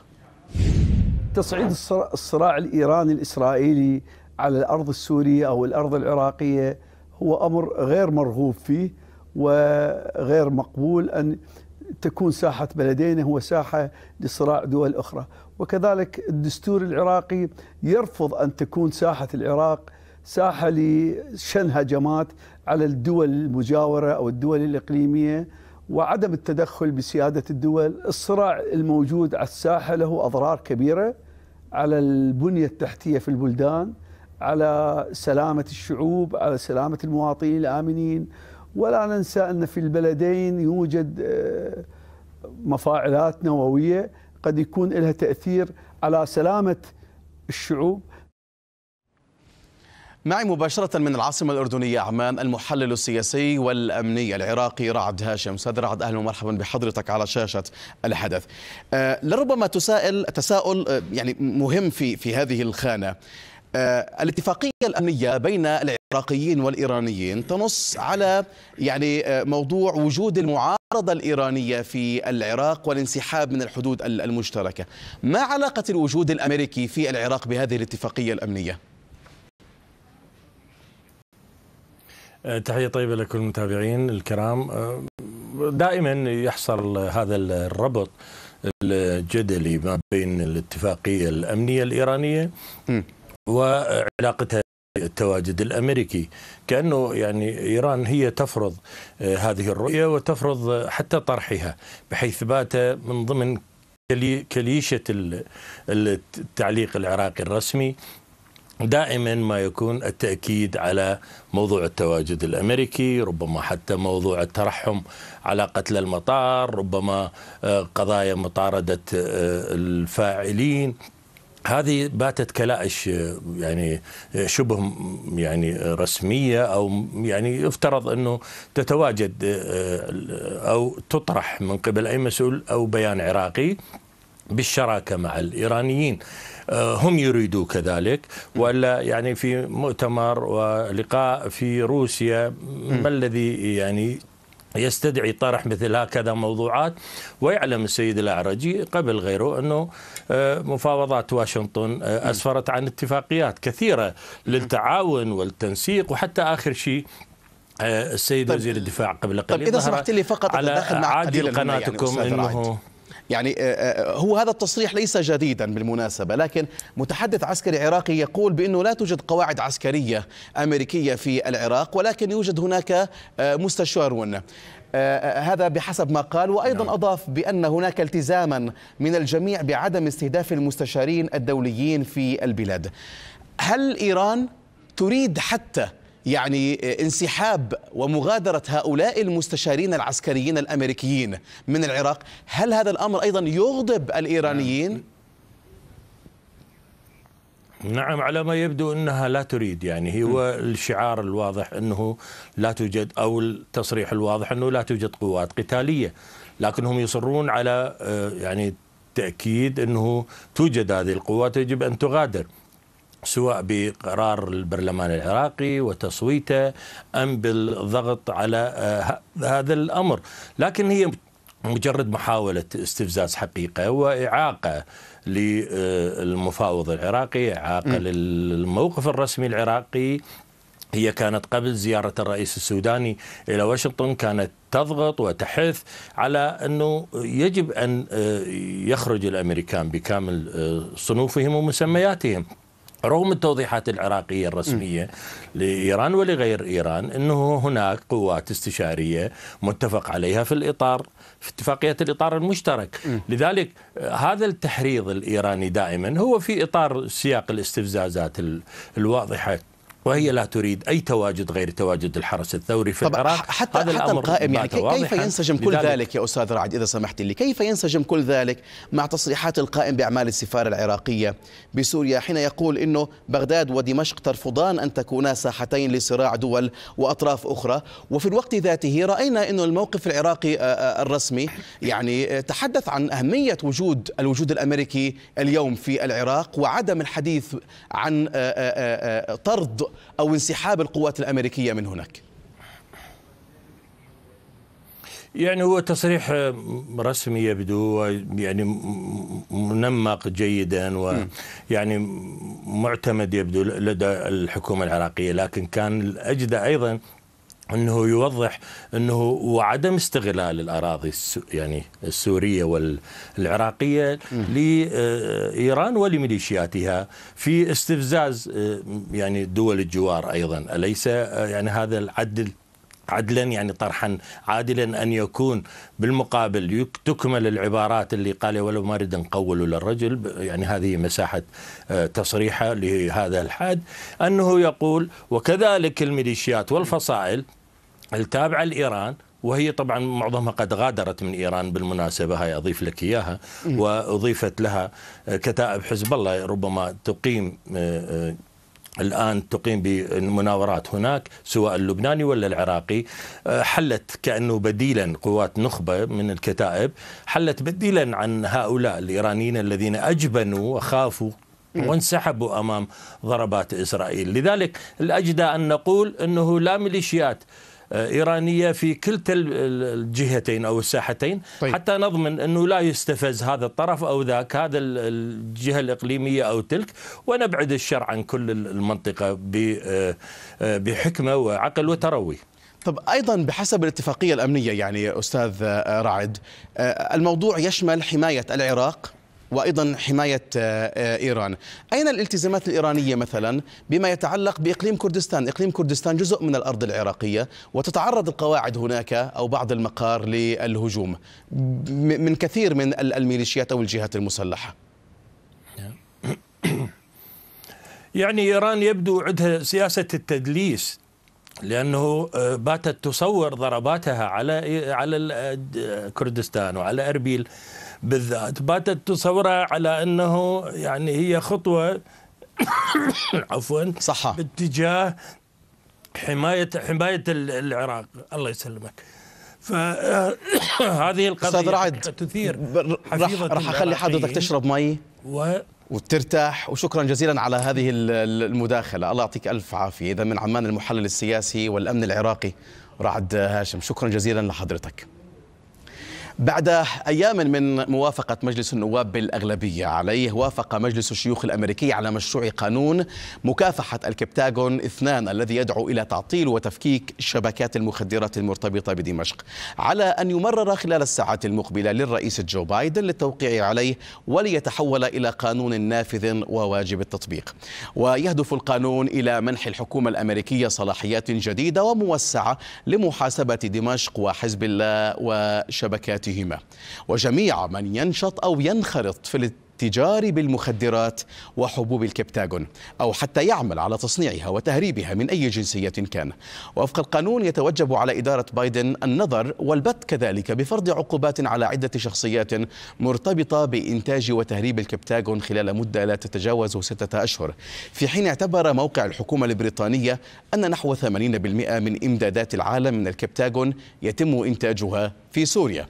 تصعيد الصراع الايراني الاسرائيلي على الارض السوريه او الارض العراقيه هو امر غير مرغوب فيه وغير مقبول ان تكون ساحه بلدين هو ساحه لصراع دول اخرى، وكذلك الدستور العراقي يرفض ان تكون ساحه العراق ساحه لشن هجمات على الدول المجاوره او الدول الاقليميه وعدم التدخل بسياده الدول، الصراع الموجود على الساحه له اضرار كبيره على البنية التحتية في البلدان على سلامة الشعوب على سلامة المواطنين الآمنين ولا ننسى أن في البلدين يوجد آه، مفاعلات نووية قد يكون لها تأثير على سلامة الشعوب معي مباشرة من العاصمة الأردنية عمان المحلل السياسي والأمني العراقي رعد هاشم سيد رعد أهلا ومرحبا بحضرتك على شاشة الحدث أه لربما تسائل تساؤل آه، يعني مهم في, في هذه الخانة أه الاتفاقية الأمنية بين العراقيين والإيرانيين تنص على يعني آه، موضوع وجود المعارضة الإيرانية في العراق والانسحاب من الحدود المشتركة ما علاقة الوجود الأمريكي في العراق بهذه الاتفاقية الأمنية؟ آه، تحية طيبة لكل المتابعين الكرام آه، دائما يحصل هذا الربط الجدلي ما بين الاتفاقية الأمنية الإيرانية وعلاقتها التواجد الامريكي كانه يعني ايران هي تفرض آه، هذه الرؤيه وتفرض حتى طرحها بحيث بات من ضمن كليشه التعليق العراقي الرسمي دائما ما يكون التاكيد على موضوع التواجد الامريكي، ربما حتى موضوع الترحم على قتل المطار، ربما آه، قضايا مطارده آه، الفاعلين هذه باتت كلائش آه، يعني شبه يعني رسميه او يعني يفترض انه تتواجد او تطرح من قبل اي مسؤول او بيان عراقي بالشراكه مع الايرانيين. آه، هم يريدوا كذلك ولا يعني في مؤتمر ولقاء في روسيا ما الذي يعني يستدعي طرح مثل هكذا موضوعات ويعلم السيد الاعرجي قبل غيره انه آه، مفاوضات واشنطن آه، اسفرت عن اتفاقيات كثيره للتعاون والتنسيق وحتى اخر شيء السيد طيب وزير الدفاع قبل طيب، قليل طيب اذا سمحت لي فقط على عادي قناتكم يعني انه يعني آه، آه، آه، هو هذا التصريح ليس جديدا بالمناسبة لكن متحدث عسكري عراقي يقول بأنه لا توجد قواعد عسكرية أمريكية في العراق ولكن يوجد هناك مستشارون هذا بحسب ما قال وأيضا نعم. أضاف بأن هناك التزاما من الجميع بعدم استهداف المستشارين الدوليين في البلاد هل إيران تريد حتى يعني آه، انسحاب ومغادرة هؤلاء المستشارين العسكريين الأمريكيين من العراق هل هذا الأمر أيضا يغضب الإيرانيين؟ نعم, نعم، على ما يبدو انها لا تريد يعني هو الشعار الواضح انه لا توجد او التصريح الواضح انه لا توجد قوات قتاليه لكنهم يصرون على آه، يعني تاكيد انه توجد هذه القوات يجب ان تغادر سواء بقرار البرلمان العراقي وتصويته أم بالضغط على آه، هذا الأمر لكن هي مجرد محاولة استفزاز حقيقة وإعاقة للمفاوض العراقي إعاقة للموقف الرسمي العراقي هي كانت قبل زيارة الرئيس السوداني إلى واشنطن كانت تضغط وتحث على أنه يجب أن آه، يخرج الأمريكان بكامل آه، صنوفهم ومسمياتهم رغم التوضيحات العراقية الرسمية لإيران ولغير إيران أنه هناك قوات استشارية متفق عليها في الإطار في اتفاقية الإطار المشترك م. لذلك هذا التحريض الإيراني دائما هو في إطار سياق الاستفزازات الواضحة وهي لا تريد أي تواجد غير تواجد الحرس الثوري في العراق حتى, هذا حتى القائم يعني كيف ينسجم كل ذلك يا أستاذ رعد إذا سمحت لي كيف ينسجم كل ذلك مع تصريحات القائم بأعمال السفارة العراقية بسوريا حين يقول أنه بغداد ودمشق ترفضان أن تكونا ساحتين لصراع دول وأطراف أخرى وفي الوقت ذاته رأينا أنه الموقف العراقي آه، آه، الرسمي يعني آه، تحدث عن أهمية وجود الوجود الأمريكي اليوم في العراق وعدم الحديث عن طرد أو انسحاب القوات الأمريكية من هناك يعني هو تصريح رسمي يبدو يعني منمق جيدا ويعني معتمد يبدو لدى الحكومة العراقية لكن كان الاجدى أيضا انه يوضح انه وعدم استغلال الاراضي يعني السوريه والعراقيه لايران ولميليشياتها في استفزاز آه، يعني دول الجوار ايضا اليس آه، يعني هذا العدل عدلا يعني طرحا عادلا ان يكون بالمقابل تكمل العبارات اللي قال ولو ما نريد نقول للرجل يعني هذه مساحه آه، تصريحه لهذا الحد انه يقول وكذلك الميليشيات والفصائل التابعة لإيران وهي طبعا معظمها قد غادرت من ايران بالمناسبه هاي اضيف لك اياها واضيفت لها كتائب حزب الله ربما تقيم آه، آه، الان تقيم بمناورات هناك سواء اللبناني ولا العراقي آه، حلت كانه بديلا قوات نخبه من الكتائب حلت بديلا عن هؤلاء الايرانيين الذين اجبنوا وخافوا وانسحبوا امام ضربات اسرائيل، لذلك الاجدى ان نقول انه لا ميليشيات آه، إيرانية في كلتا الجهتين أو الساحتين طيب. حتى نضمن أنه لا يستفز هذا الطرف أو ذاك هذا الجهة الإقليمية أو تلك ونبعد الشر عن كل المنطقة آه، آه، بحكمة وعقل وتروي طب ايضا بحسب الاتفاقيه الامنيه يعني استاذ رعد الموضوع يشمل حمايه العراق وأيضا حماية آه، آه، إيران أين الالتزامات الإيرانية مثلا بما يتعلق بإقليم كردستان إقليم كردستان جزء من الأرض العراقية وتتعرض القواعد هناك أو بعض المقار للهجوم من كثير من الميليشيات أو الجهات المسلحة يعني إيران يبدو عندها سياسة التدليس لانه آه، باتت تصور ضرباتها على على آه، كردستان وعلى اربيل بالذات باتت تصورها على انه يعني هي خطوه عفوا صح باتجاه حمايه حمايه العراق الله يسلمك فهذه آه، القضيه استاذ رعد تثير راح راح اخلي حضرتك تشرب مي و وترتاح وشكرا جزيلا على هذه المداخلة الله يعطيك ألف عافية إذا من عمان المحلل السياسي والأمن العراقي رعد هاشم شكرا جزيلا لحضرتك بعد أيام من موافقة مجلس النواب بالأغلبية عليه وافق مجلس الشيوخ الأمريكي على مشروع قانون مكافحة الكبتاغون اثنان الذي يدعو إلى تعطيل وتفكيك شبكات المخدرات المرتبطة بدمشق على أن يمرر خلال الساعات المقبلة للرئيس جو بايدن للتوقيع عليه وليتحول إلى قانون نافذ وواجب التطبيق ويهدف القانون إلى منح الحكومة الأمريكية صلاحيات جديدة وموسعة لمحاسبة دمشق وحزب الله وشبكات وحياتهما وجميع من ينشط أو ينخرط في التجار بالمخدرات وحبوب الكبتاجون أو حتى يعمل على تصنيعها وتهريبها من أي جنسية كان وفق القانون يتوجب على إدارة بايدن النظر والبت كذلك بفرض عقوبات على عدة شخصيات مرتبطة بإنتاج وتهريب الكبتاجون خلال مدة لا تتجاوز ستة أشهر في حين اعتبر موقع الحكومة البريطانية أن نحو 80% من إمدادات العالم من الكبتاجون يتم إنتاجها في سوريا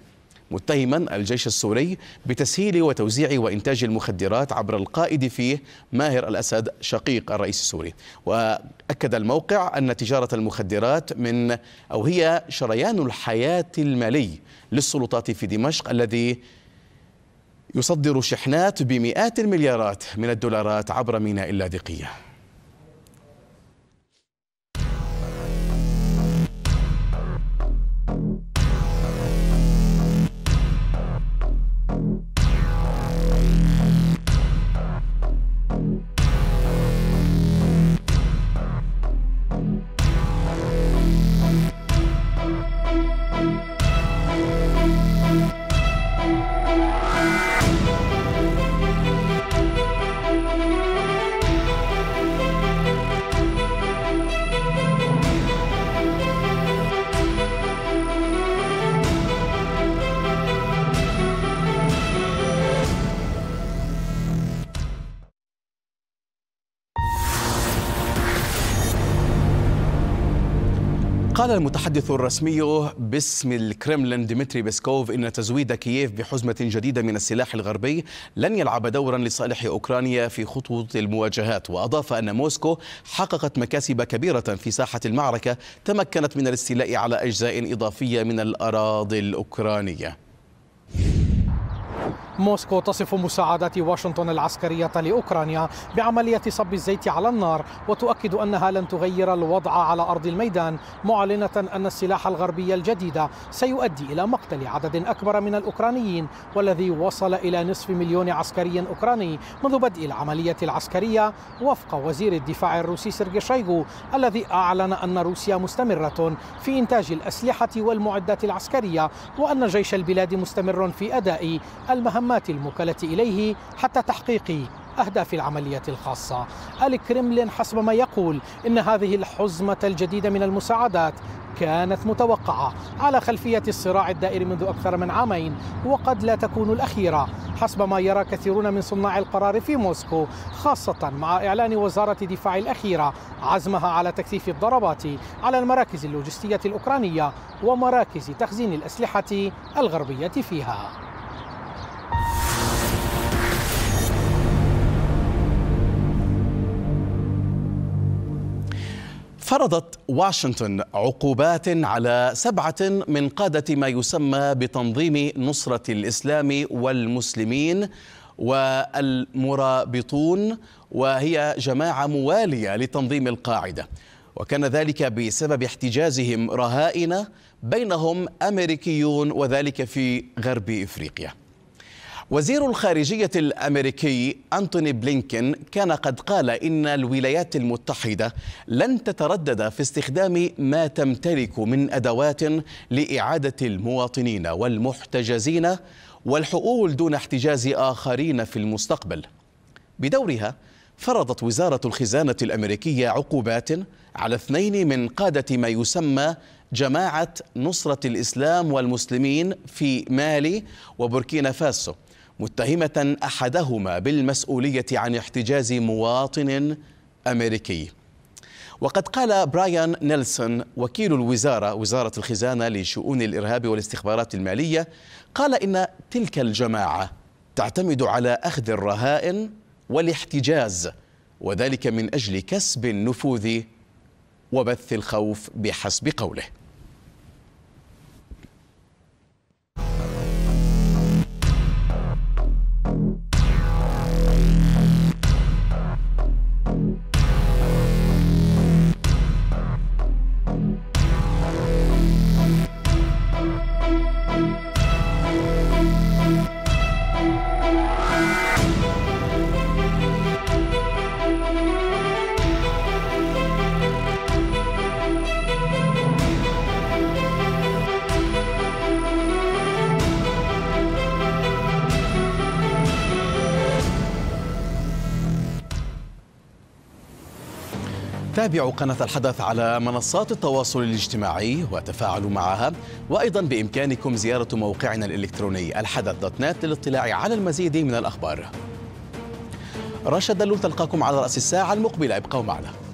متهما الجيش السوري بتسهيل وتوزيع وإنتاج المخدرات عبر القائد فيه ماهر الأسد شقيق الرئيس السوري وأكد الموقع أن تجارة المخدرات من أو هي شريان الحياة المالي للسلطات في دمشق الذي يصدر شحنات بمئات المليارات من الدولارات عبر ميناء اللاذقيه قال المتحدث الرسمي باسم الكرملين ديمتري بيسكوف ان تزويد كييف بحزمه جديده من السلاح الغربي لن يلعب دورا لصالح اوكرانيا في خطوط المواجهات واضاف ان موسكو حققت مكاسب كبيره في ساحه المعركه تمكنت من الاستيلاء على اجزاء اضافيه من الاراضي الاوكرانيه موسكو تصف مساعدات واشنطن العسكرية لأوكرانيا بعملية صب الزيت على النار وتؤكد أنها لن تغير الوضع على أرض الميدان معلنة أن السلاح الغربي الجديد سيؤدي إلى مقتل عدد أكبر من الأوكرانيين والذي وصل إلى نصف مليون عسكري أوكراني منذ بدء العملية العسكرية وفق وزير الدفاع الروسي سيرجي شايغو الذي أعلن أن روسيا مستمرة في إنتاج الأسلحة والمعدات العسكرية وأن جيش البلاد مستمر في أداء المهمة المهمات الموكلة إليه حتى تحقيق أهداف العملية الخاصة الكريملين حسب ما يقول إن هذه الحزمة الجديدة من المساعدات كانت متوقعة على خلفية الصراع الدائر منذ أكثر من عامين وقد لا تكون الأخيرة حسب ما يرى كثيرون من صناع القرار في موسكو خاصة مع إعلان وزارة دفاع الأخيرة عزمها على تكثيف الضربات على المراكز اللوجستية الأوكرانية ومراكز تخزين الأسلحة الغربية فيها فرضت واشنطن عقوبات على سبعة من قادة ما يسمى بتنظيم نصرة الإسلام والمسلمين والمرابطون وهي جماعة موالية لتنظيم القاعدة وكان ذلك بسبب احتجازهم رهائن بينهم أمريكيون وذلك في غرب إفريقيا وزير الخارجية الأمريكي أنتوني بلينكين كان قد قال إن الولايات المتحدة لن تتردد في استخدام ما تمتلك من أدوات لإعادة المواطنين والمحتجزين والحقول دون احتجاز آخرين في المستقبل بدورها فرضت وزارة الخزانة الأمريكية عقوبات على اثنين من قادة ما يسمى جماعة نصرة الإسلام والمسلمين في مالي وبوركينا فاسو متهمة أحدهما بالمسؤولية عن احتجاز مواطن أمريكي وقد قال برايان نيلسون وكيل الوزارة وزارة الخزانة لشؤون الإرهاب والاستخبارات المالية قال إن تلك الجماعة تعتمد على أخذ الرهائن والاحتجاز وذلك من أجل كسب النفوذ وبث الخوف بحسب قوله تابعوا قناة الحدث على منصات التواصل الاجتماعي وتفاعلوا معها وأيضا بإمكانكم زيارة موقعنا الإلكتروني الحدث دوت نت للاطلاع على المزيد من الأخبار رشد دلول تلقاكم على رأس الساعة المقبلة ابقوا معنا